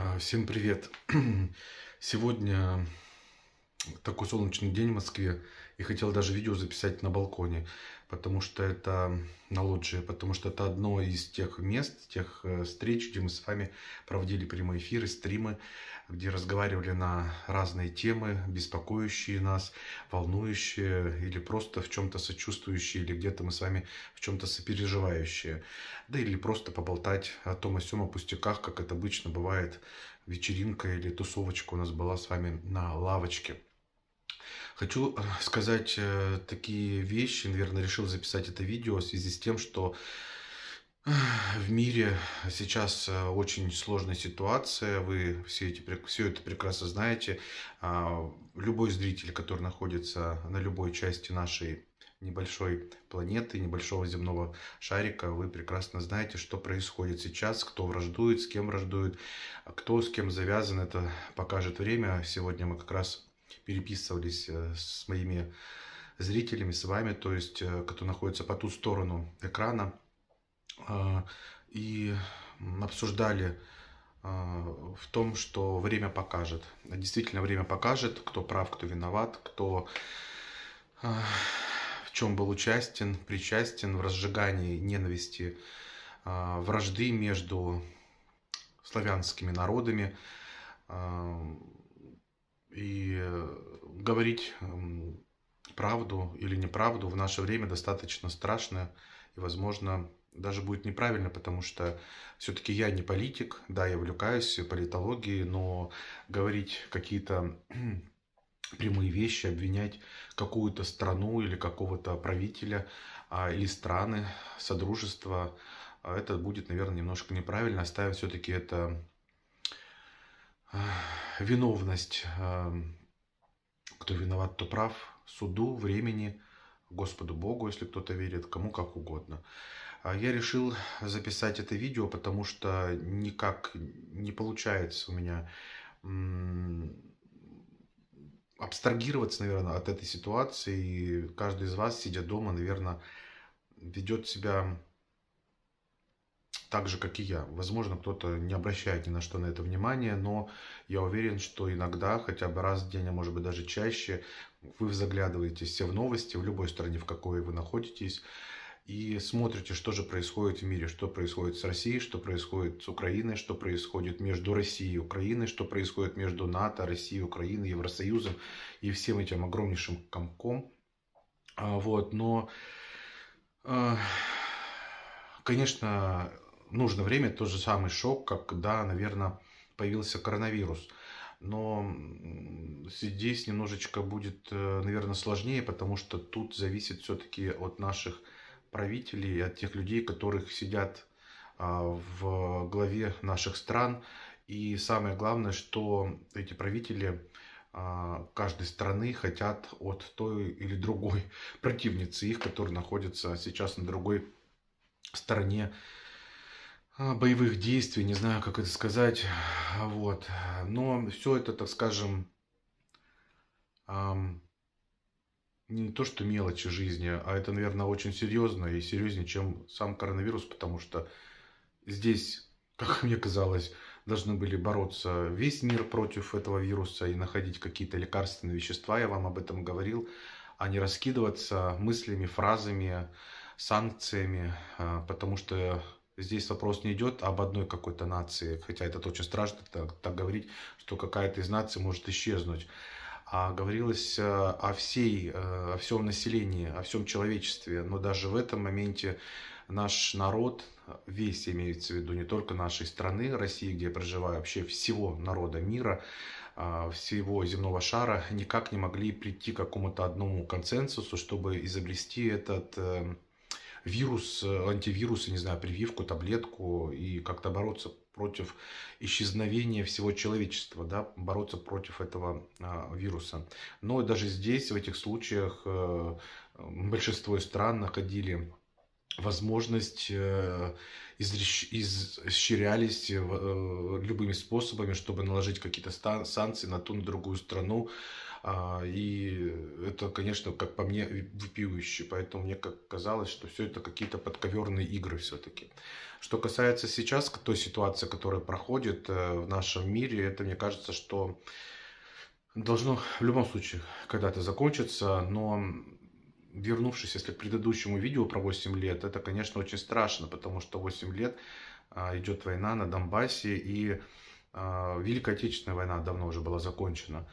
А, всем привет! Сегодня такой солнечный день в Москве и хотел даже видео записать на балконе потому что это на лоджии, потому что это одно из тех мест, тех э, встреч, где мы с вами проводили прямые эфиры, стримы, где разговаривали на разные темы, беспокоящие нас, волнующие или просто в чем-то сочувствующие, или где-то мы с вами в чем-то сопереживающие. Да или просто поболтать о том о сём, о пустяках, как это обычно бывает, вечеринка или тусовочка у нас была с вами на лавочке – Хочу э, сказать э, такие вещи, наверное, решил записать это видео в связи с тем, что э, в мире сейчас очень сложная ситуация, вы все, эти, все это прекрасно знаете. А, любой зритель, который находится на любой части нашей небольшой планеты, небольшого земного шарика, вы прекрасно знаете, что происходит сейчас, кто враждует, с кем враждует, кто с кем завязан, это покажет время. Сегодня мы как раз переписывались э, с моими зрителями, с вами, то есть, э, кто находится по ту сторону экрана, а, и обсуждали а, в том, что время покажет. Действительно, время покажет, кто прав, кто виноват, кто а, в чем был участен, причастен в разжигании ненависти, вражды между славянскими народами, и э, говорить эм, правду или неправду в наше время достаточно страшно и, возможно, даже будет неправильно, потому что все-таки я не политик, да, я увлекаюсь политологией, но говорить какие-то прямые вещи, обвинять какую-то страну или какого-то правителя а, или страны, содружества, а, это будет, наверное, немножко неправильно, оставив все-таки это виновность, эм, кто виноват, то прав, суду, времени, Господу Богу, если кто-то верит, кому как угодно. А я решил записать это видео, потому что никак не получается у меня абстрагироваться, наверное, от этой ситуации. И каждый из вас, сидя дома, наверное, ведет себя так же, как и я. Возможно, кто-то не обращает ни на что на это внимание, но я уверен, что иногда, хотя бы раз в день, а может быть даже чаще, вы заглядываете все в новости, в любой стране, в какой вы находитесь, и смотрите, что же происходит в мире, что происходит с Россией, что происходит с Украиной, что происходит между Россией и Украиной, что происходит между НАТО, Россией, Украиной, Евросоюзом и всем этим огромнейшим комком. А, вот, но, а, конечно, нужно время тот же самый шок, когда, наверное, появился коронавирус. Но здесь немножечко будет, э, наверное, сложнее, потому что тут зависит все-таки от наших правителей, от тех людей, которых сидят а, в главе наших стран. И самое главное, что эти правители а, каждой страны хотят от той или другой противницы их, которые находятся сейчас на другой стороне а, боевых действий, не знаю, как это сказать. А, вот. Но все это, так скажем, не то, что мелочи жизни, а это, наверное, очень серьезно и серьезнее, чем сам коронавирус, потому что здесь, как мне казалось, должны были бороться весь мир против этого вируса и находить какие-то лекарственные вещества, я вам об этом говорил, а не раскидываться мыслями, фразами, санкциями, а, потому что Здесь вопрос не идет об одной какой-то нации, хотя это очень страшно так, так говорить, что какая-то из наций может исчезнуть. А говорилось э, о всей, э, о всем населении, о всем человечестве. Но даже в этом моменте наш народ, весь имеется в виду не только нашей страны, России, где я проживаю, а вообще всего народа мира, э, всего земного шара, никак не могли прийти к какому-то одному консенсусу, чтобы изобрести этот вирус, э, антивирус, не знаю, прививку, таблетку и как-то бороться против исчезновения всего человечества, да, бороться против этого а, вируса. Но даже здесь, в этих случаях, э, большинство стран находили возможность, э, изрещ, изощрялись э, любыми способами, чтобы наложить какие-то санкции на ту, на другую страну, а, и это, конечно, как по мне, выпиюще. Поэтому мне как казалось, что все это какие-то подковерные игры все-таки. Что касается сейчас той ситуации, которая проходит э, в нашем мире, это, мне кажется, что должно в любом случае когда-то закончиться, но вернувшись, если к предыдущему видео про 8 лет, это, конечно, очень страшно, потому что 8 лет а, идет война на Донбассе, и а, Великая Отечественная война давно уже была закончена.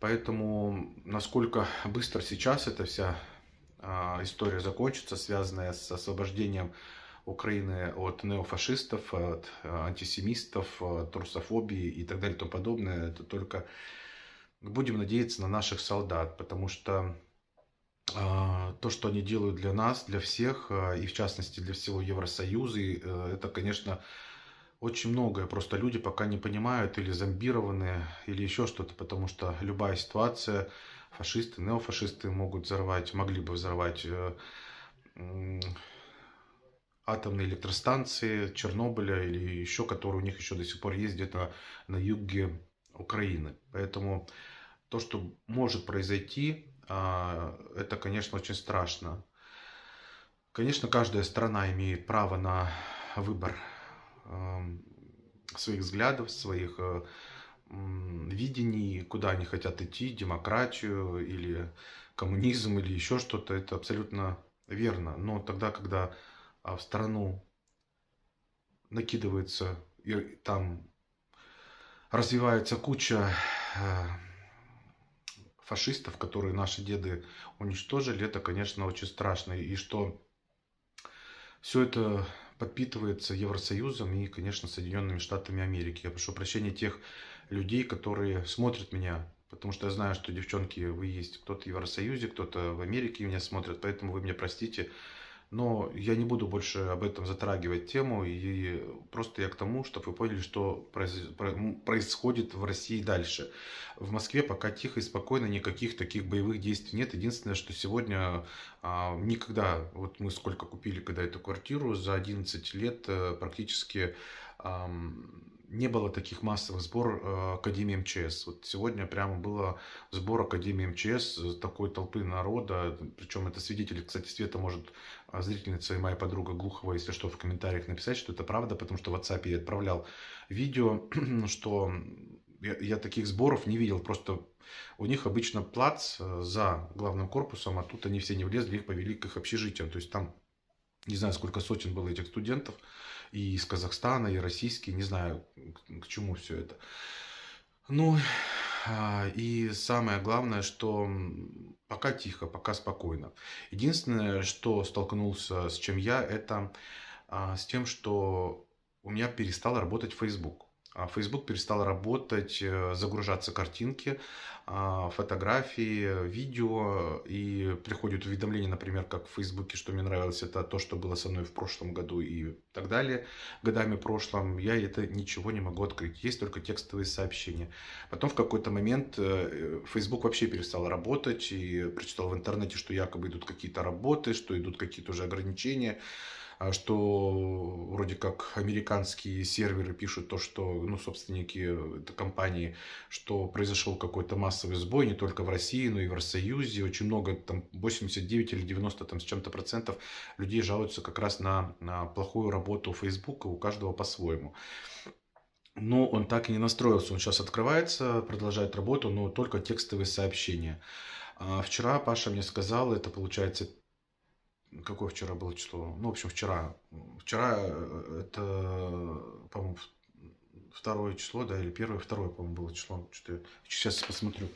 Поэтому насколько быстро сейчас эта вся а, история закончится, связанная с освобождением Украины от неофашистов, от а, антисемистов, от трусофобии и так далее и тому подобное, это только будем надеяться на наших солдат, потому что а, то, что они делают для нас, для всех, и в частности для всего Евросоюза, э, это, конечно, очень многое. Просто люди пока не понимают или зомбированы, или еще что-то, потому что любая ситуация, фашисты, неофашисты могут взорвать, могли бы взорвать э, атомные электростанции Чернобыля или еще, которые у них еще до сих пор есть где-то на юге Украины. Поэтому то, что может произойти, а, это, конечно, очень страшно. Конечно, каждая страна имеет право на выбор Эм, своих взглядов, своих э, видений, куда они хотят идти, демократию или коммунизм или еще что-то, это абсолютно верно. Но тогда, когда а, в страну накидывается и там развивается куча э, фашистов, которые наши деды уничтожили, это, конечно, очень страшно. И что все это подпитывается Евросоюзом и, конечно, Соединенными Штатами Америки. Я прошу прощения тех людей, которые смотрят меня, потому что я знаю, что, девчонки, вы есть кто-то в Евросоюзе, кто-то в Америке меня смотрят, поэтому вы меня простите. Но я не буду больше об этом затрагивать тему, и просто я к тому, чтобы вы поняли, что происходит в России дальше. В Москве пока тихо и спокойно, никаких таких боевых действий нет. Единственное, что сегодня а, никогда, вот мы сколько купили, когда эту квартиру, за 11 лет э, практически не было таких массовых сбор э, Академии МЧС. Вот сегодня прямо было сбор Академии МЧС э, такой толпы народа. Причем это свидетели, кстати, Света может а, зрительница и моя подруга Глухова, если что, в комментариях написать, что это правда, потому что в WhatsApp я отправлял видео, что я, я таких сборов не видел. Просто у них обычно плац э, за главным корпусом, а тут они все не влезли, их повели к их общежитиям. То есть там не знаю, сколько сотен было этих студентов и из Казахстана, и российские, не знаю, к, к чему все это. Ну, а, и самое главное, что пока тихо, пока спокойно. Единственное, что столкнулся с чем я, это а, с тем, что у меня перестал работать Facebook. А Facebook перестал работать, э, загружаться картинки, а, фотографии, видео, и приходит уведомление, например, как в Фейсбуке, что мне нравилось, это то, что было со мной в прошлом году и так далее, годами прошлым, я это ничего не могу открыть, есть только текстовые сообщения. Потом в какой-то момент э, Facebook вообще перестал работать, и прочитал в интернете, что якобы идут какие-то работы, что идут какие-то уже ограничения, а что вроде как американские серверы пишут то, что, ну, собственники э, этой компании, что произошел какой-то массовый сбой не только в России, но и в Евросоюзе. Очень много, там 89 или 90 там, с чем-то процентов людей жалуются как раз на, на плохую работу Facebook, у каждого по-своему. Но он так и не настроился. Он сейчас открывается, продолжает работу, но только текстовые сообщения. А вчера Паша мне сказал, это получается какое вчера было число? Ну, в общем, вчера. Вчера э, это, по-моему, второе число, да, или первое, второе, по-моему, было число. Что-то сейчас посмотрю.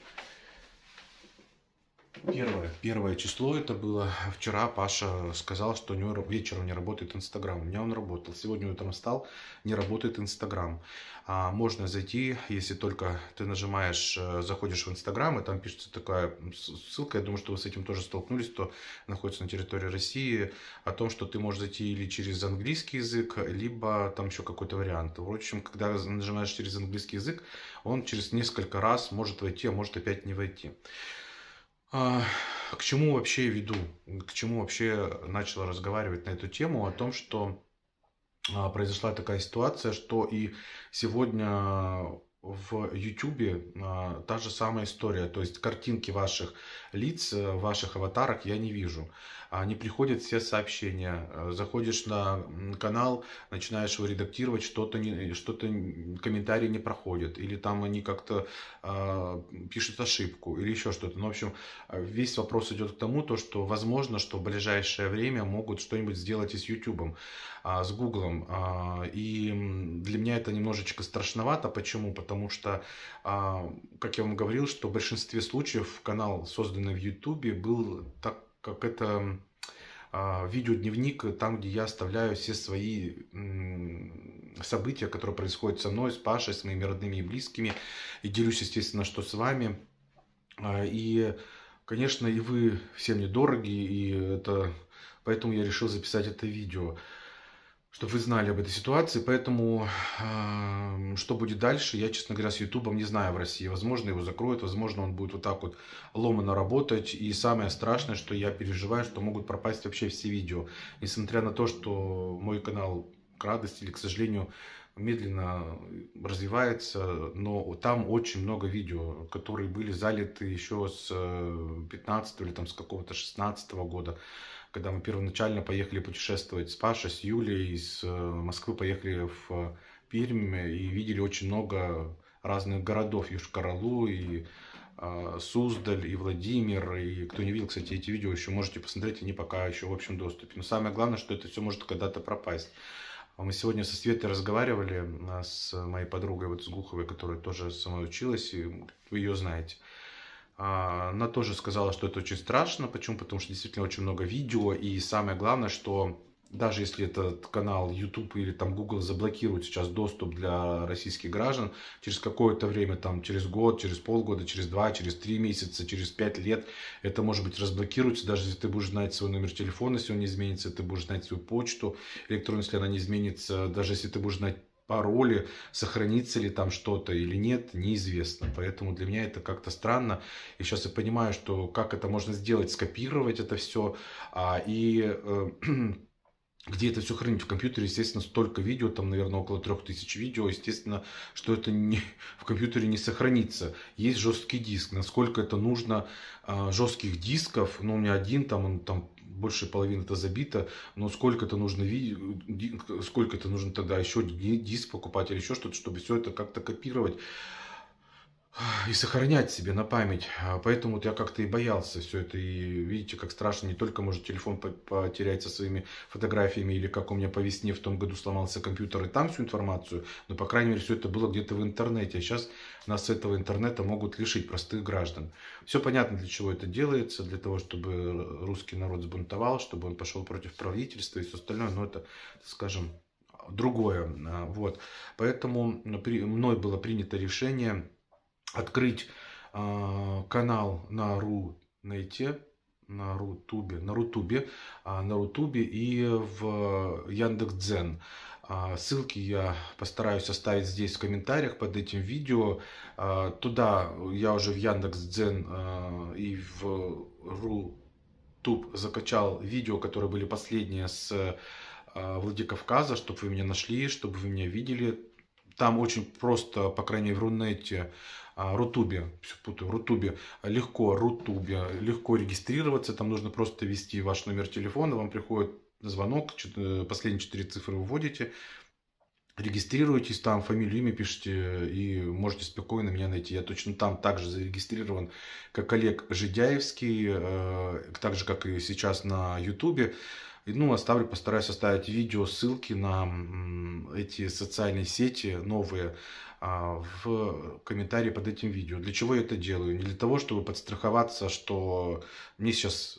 Первое. Первое число это было. Вчера Паша сказал, что у него вечером не работает Инстаграм. У меня он работал. Сегодня утром встал, не работает Инстаграм. А, можно зайти, если только ты нажимаешь, э, заходишь в Инстаграм, и там пишется такая ссылка, я думаю, что вы с этим тоже столкнулись, кто находится на территории России, о том, что ты можешь зайти или через английский язык, либо там еще какой-то вариант. В общем, когда нажимаешь через английский язык, он через несколько раз может войти, а может опять не войти. А, к чему вообще веду? К чему вообще начал разговаривать на эту тему? О том, что а, произошла такая ситуация, что и сегодня в YouTube а, та же самая история. То есть картинки ваших лиц, э, ваших аватарок я не вижу. А, приходят все сообщения. А, заходишь на канал, начинаешь его редактировать, что-то не, что-то комментарии не проходят. Или там они как-то а, пишут ошибку, или еще что-то. Ну, в общем, весь вопрос идет к тому, то, что возможно, что в ближайшее время могут что-нибудь сделать и с YouTube. А, с Гуглом. А, и для меня это немножечко страшновато. Почему? Потому что, а, как я вам говорил, что в большинстве случаев канал, созданный в YouTube, был так, как это видеодневник, там, где я оставляю все свои события, которые происходят со мной, с Пашей, с моими родными и близкими. И делюсь, естественно, что с вами. И, конечно, и вы всем недороги, и это... Поэтому я решил записать это видео чтобы вы знали об этой ситуации. Поэтому, э, что будет дальше, я, честно говоря, с Ютубом не знаю в России. Возможно, его закроют, возможно, он будет вот так вот ломано работать. И самое страшное, что я переживаю, что могут пропасть вообще все видео. Несмотря на то, что мой канал к радости или, к сожалению, медленно развивается, но там очень много видео, которые были залиты еще с 15 э, или там с какого-то 16 -го года когда мы первоначально поехали путешествовать с Пашей, с Юлей, из э, Москвы поехали в э, Пермь и видели очень много разных городов, Южкаралу и э, Суздаль, и Владимир, и кто не видел, кстати, эти видео еще можете посмотреть, они пока еще в общем доступе. Но самое главное, что это все может когда-то пропасть. Мы сегодня со Светой разговаривали, с моей подругой, вот с Глуховой, которая тоже со мной училась, и вы ее знаете. А, она тоже сказала, что это очень страшно. Почему? Потому что действительно очень много видео. И самое главное, что даже если этот канал YouTube или там Google заблокируют сейчас доступ для российских граждан, через какое-то время, там, через год, через полгода, через два, через три месяца, через пять лет, это может быть разблокируется, даже если ты будешь знать свой номер телефона, если он не изменится, ты будешь знать свою почту электронную, если она не изменится, даже если ты будешь знать пароли, сохранится ли там что-то или нет, неизвестно. Поэтому для меня это как-то странно. И сейчас я понимаю, что как это можно сделать, скопировать это все. А, и э, где это все хранить. В компьютере, естественно, столько видео, там, наверное, около трех тысяч видео, естественно, что это не, в компьютере не сохранится. Есть жесткий диск, насколько это нужно а, жестких дисков, ну, у меня один, там, он, там больше половины это забито, но сколько это нужно видео, сколько это нужно тогда еще диск покупать или еще что-то, чтобы все это как-то копировать и сохранять себе на память. А поэтому я как-то и боялся все это. И видите, как страшно. Не только может телефон потерять со своими фотографиями, или как у меня по весне в том году сломался компьютер, и там всю информацию. Но, по крайней мере, все это было где-то в интернете. А сейчас нас с этого интернета могут лишить простых граждан. Все понятно, для чего это делается. Для того, чтобы русский народ сбунтовал, чтобы он пошел против правительства и все остальное. Но это, скажем, другое. А, вот. Поэтому мной было принято решение открыть э, канал на ру, найти на Рутубе, на Рутубе, а, на Рутубе и в Яндекс Яндекс.Дзен. А, ссылки я постараюсь оставить здесь в комментариях под этим видео. Туда я уже в Яндекс Яндекс.Дзен и в Рутуб закачал видео, которые были последние с Владикавказа, чтобы вы меня нашли, чтобы вы меня видели. Там очень просто, по крайней мере в Рунете, а, Рутубе, все путаю, Рутубе, легко, Рутубе, легко регистрироваться, там нужно просто ввести ваш номер телефона, вам приходит звонок, э, последние четыре цифры выводите, регистрируетесь там, фамилию, имя пишите э, и можете спокойно меня найти. Я точно там также зарегистрирован, как Олег Жидяевский, э, так же, как и сейчас на Ютубе. Ну, оставлю, постараюсь оставить видео, ссылки на эти социальные сети новые, а, в комментарии под этим видео. Для чего я это делаю? Не для того, чтобы подстраховаться, что мне сейчас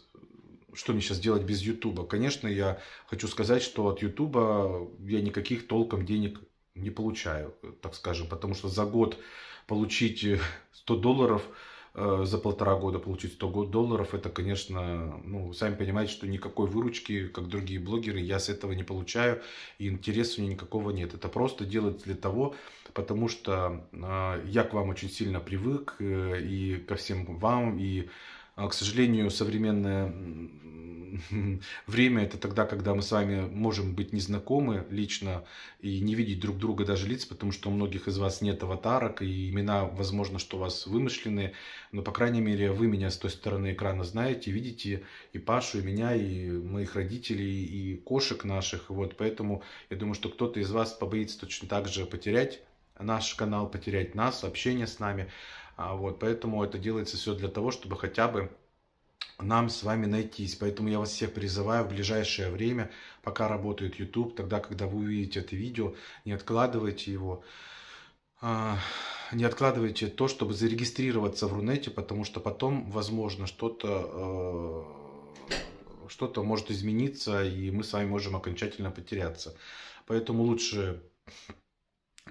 что мне сейчас делать без Ютуба? Конечно, я хочу сказать, что от Ютуба я никаких толком денег не получаю, так скажем, потому что за год получить 100 э, долларов – Э, за полтора года получить 100 долларов, это, конечно, ну, сами понимаете, что никакой выручки, как другие блогеры, я с этого не получаю, и интереса у меня никакого нет. Это просто делается для того, потому что э, я к вам очень сильно привык, э, и ко всем вам, и а, к сожалению, современное время это тогда, когда мы с вами можем быть незнакомы лично и не видеть друг друга даже лиц, потому что у многих из вас нет аватарок и имена, возможно, что у вас вымышленные, но, по крайней мере, вы меня с той стороны экрана знаете, видите и Пашу, и меня, и моих родителей, и кошек наших, вот, поэтому я думаю, что кто-то из вас побоится точно так же потерять наш канал, потерять нас, общение с нами, а вот, поэтому это делается все для того, чтобы хотя бы нам с вами найтись. Поэтому я вас всех призываю в ближайшее время, пока работает YouTube, тогда, когда вы увидите это видео, не откладывайте его а, не откладывайте то, чтобы зарегистрироваться в Рунете, потому что потом, возможно, что-то э, что-то может измениться, и мы с вами можем окончательно потеряться. Поэтому лучше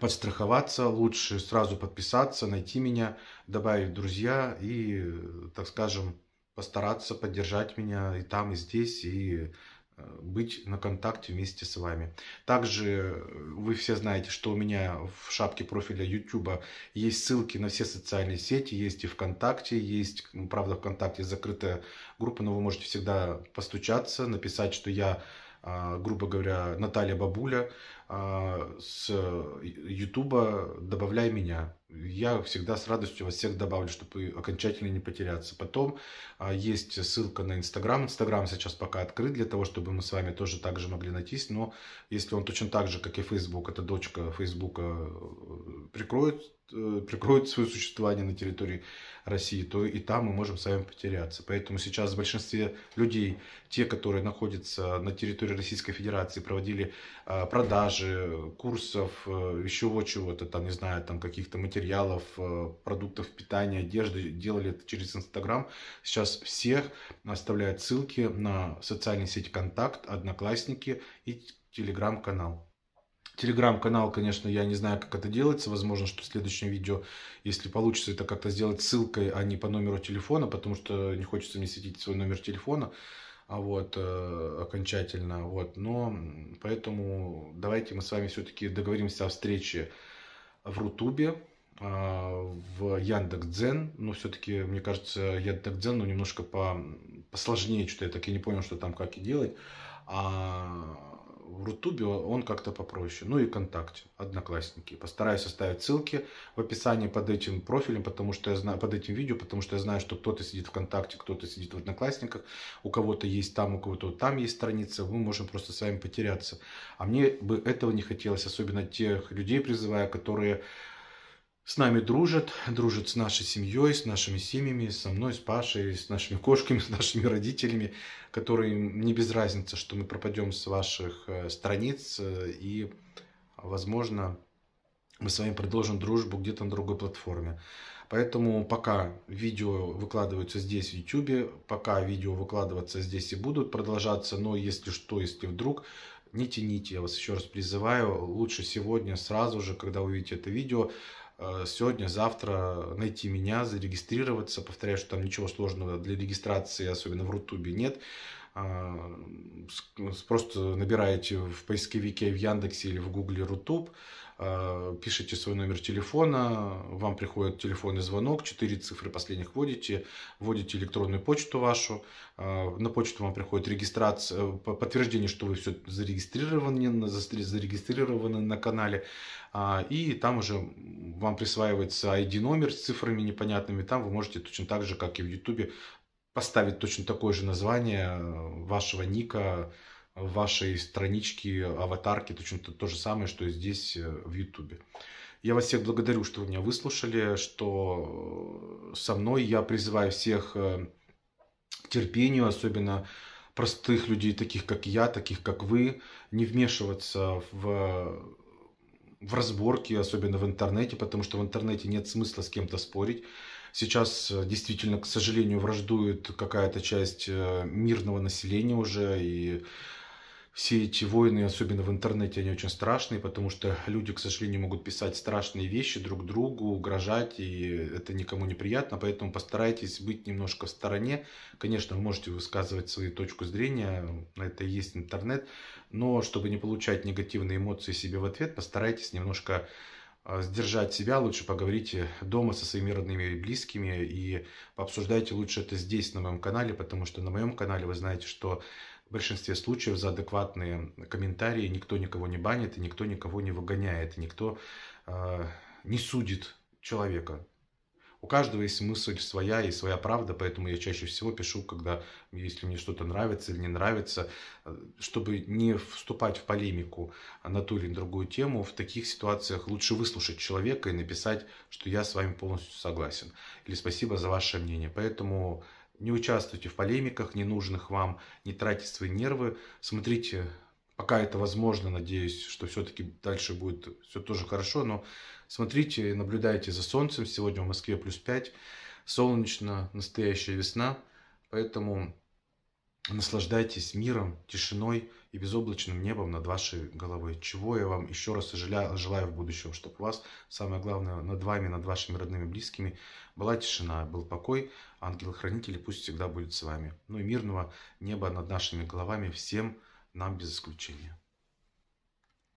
подстраховаться лучше, сразу подписаться, найти меня, добавить друзья и, так скажем, постараться поддержать меня и там, и здесь, и э, быть на контакте вместе с вами. Также э, вы все знаете, что у меня в шапке профиля YouTube есть ссылки на все социальные сети, есть и ВКонтакте, есть, ну, правда, ВКонтакте закрытая группа, но вы можете всегда постучаться, написать, что я а, грубо говоря, Наталья Бабуля а, с э, Ютуба «Добавляй меня». Я всегда с радостью вас всех добавлю, чтобы окончательно не потеряться. Потом а, есть ссылка на Инстаграм. Инстаграм сейчас пока открыт для того, чтобы мы с вами тоже так же могли найтись. Но если он точно так же, как и Фейсбук, эта дочка Фейсбука э, прикроет, э, прикроет свое существование на территории России, то и там мы можем с вами потеряться. Поэтому сейчас в большинстве людей, те, которые находятся на территории Российской Федерации, проводили а, продажи курсов, э, еще вот чего-то, там, не знаю, там каких-то материалов, э, продуктов питания, одежды, делали это через Инстаграм. Сейчас всех оставляют ссылки на социальные сети «Контакт», «Одноклассники» и телеграм-канал. Телеграм-канал, конечно, я не знаю, как это делается. Возможно, что в следующем видео, если получится это как-то сделать ссылкой, а не по номеру телефона, потому что не хочется мне светить свой номер телефона а вот э, окончательно. Вот. Но поэтому давайте мы с вами все-таки договоримся о встрече в Рутубе, э, в Яндекс.Дзен. Но ну, все-таки, мне кажется, Яндекс.Дзен ну, немножко по, посложнее что-то. Я так и не понял, что там как и делать. А в Рутубе он как-то попроще. Ну и ВКонтакте, Одноклассники. Постараюсь оставить ссылки в описании под этим профилем, потому что я знаю, под этим видео, потому что я знаю, что кто-то сидит ВКонтакте, кто-то сидит в Одноклассниках, у кого-то есть там, у кого-то там есть страница, мы можем просто с вами потеряться. А мне бы этого не хотелось, особенно тех людей призывая, которые с нами дружат, дружат с нашей семьей, с нашими семьями, со мной, с Пашей, с нашими кошками, с нашими родителями, которые не без разницы, что мы пропадем с ваших э, страниц э, и, возможно, мы с вами продолжим дружбу где-то на другой платформе. Поэтому пока видео выкладываются здесь в YouTube, пока видео выкладываться здесь и будут продолжаться, но если что, если вдруг, не тяните, я вас еще раз призываю, лучше сегодня, сразу же, когда увидите это видео, Э, сегодня, завтра найти меня, зарегистрироваться. Повторяю, что там ничего сложного для регистрации, особенно в Рутубе, нет. А, просто набираете в поисковике в Яндексе или в Гугле Рутуб, Э, пишите свой номер телефона, вам приходит телефонный звонок, 4 цифры последних вводите, вводите электронную почту вашу, э, на почту вам приходит регистрация, э, подтверждение, что вы все зарегистрированы, зарегистрированы на канале, а, и там уже вам присваивается ID-номер с цифрами непонятными, там вы можете точно так же, как и в YouTube, поставить точно такое же название вашего ника, в вашей страничке, аватарке, точно то, то же самое, что и здесь э, в Ютубе. Я вас всех благодарю, что вы меня выслушали, что э, со мной я призываю всех э, к терпению, особенно простых людей, таких как я, таких как вы, не вмешиваться в в разборки, особенно в интернете, потому что в интернете нет смысла с кем-то спорить. Сейчас действительно, к сожалению, враждует какая-то часть мирного населения уже, и все эти войны, особенно в интернете, они очень страшные, потому что люди, к сожалению, могут писать страшные вещи друг другу, угрожать, и это никому не приятно, поэтому постарайтесь быть немножко в стороне. Конечно, вы можете высказывать свою точку зрения, на это и есть интернет, но чтобы не получать негативные эмоции себе в ответ, постарайтесь немножко а, сдержать себя, лучше поговорите дома со своими родными и близкими и пообсуждайте лучше это здесь, на моем канале, потому что на моем канале вы знаете, что в большинстве случаев за адекватные комментарии никто никого не банит, и никто никого не выгоняет, и никто э, не судит человека. У каждого есть мысль своя и своя правда, поэтому я чаще всего пишу, когда, если мне что-то нравится или не нравится, э, чтобы не вступать в полемику на ту или другую тему, в таких ситуациях лучше выслушать человека и написать, что я с вами полностью согласен, или спасибо за ваше мнение. Поэтому не участвуйте в полемиках, ненужных вам, не тратьте свои нервы. Смотрите, пока это возможно, надеюсь, что все-таки дальше будет все тоже хорошо, но смотрите и наблюдайте за солнцем. Сегодня в Москве плюс 5, солнечно, настоящая весна, поэтому наслаждайтесь миром, тишиной, и безоблачным небом над вашей головой. Чего я вам еще раз желаю, желаю в будущем, чтобы у вас, самое главное, над вами, над вашими родными, близкими была тишина, был покой, ангел-хранитель пусть всегда будет с вами. Ну и мирного неба над нашими головами всем нам без исключения.